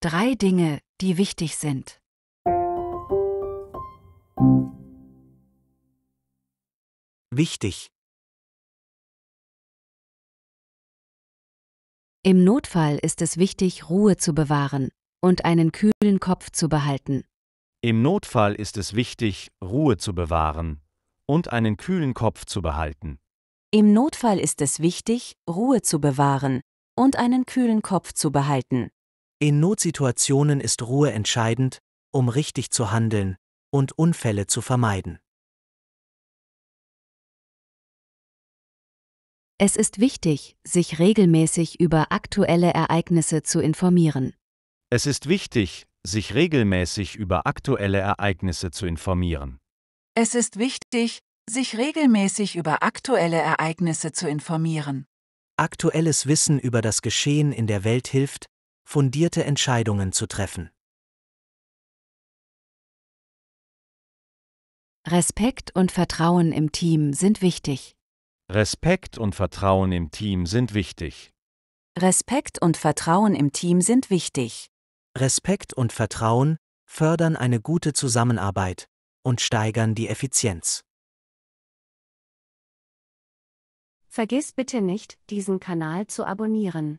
Drei Dinge, die wichtig sind. Wichtig. Im Notfall ist es wichtig, Ruhe zu bewahren und einen kühlen Kopf zu behalten. Im Notfall ist es wichtig, Ruhe zu bewahren und einen kühlen Kopf zu behalten. Im Notfall ist es wichtig, Ruhe zu bewahren und einen kühlen Kopf zu behalten. In Notsituationen ist Ruhe entscheidend, um richtig zu handeln und Unfälle zu vermeiden. Es ist wichtig, sich regelmäßig über aktuelle Ereignisse zu informieren. Es ist wichtig, sich regelmäßig über aktuelle Ereignisse zu informieren. Es ist wichtig, sich regelmäßig über aktuelle Ereignisse zu informieren. Aktuelles Wissen über das Geschehen in der Welt hilft, fundierte Entscheidungen zu treffen. Respekt und Vertrauen im Team sind wichtig. Respekt und Vertrauen im Team sind wichtig. Respekt und Vertrauen im Team sind wichtig. Respekt und Vertrauen fördern eine gute Zusammenarbeit und steigern die Effizienz. Vergiss bitte nicht, diesen Kanal zu abonnieren.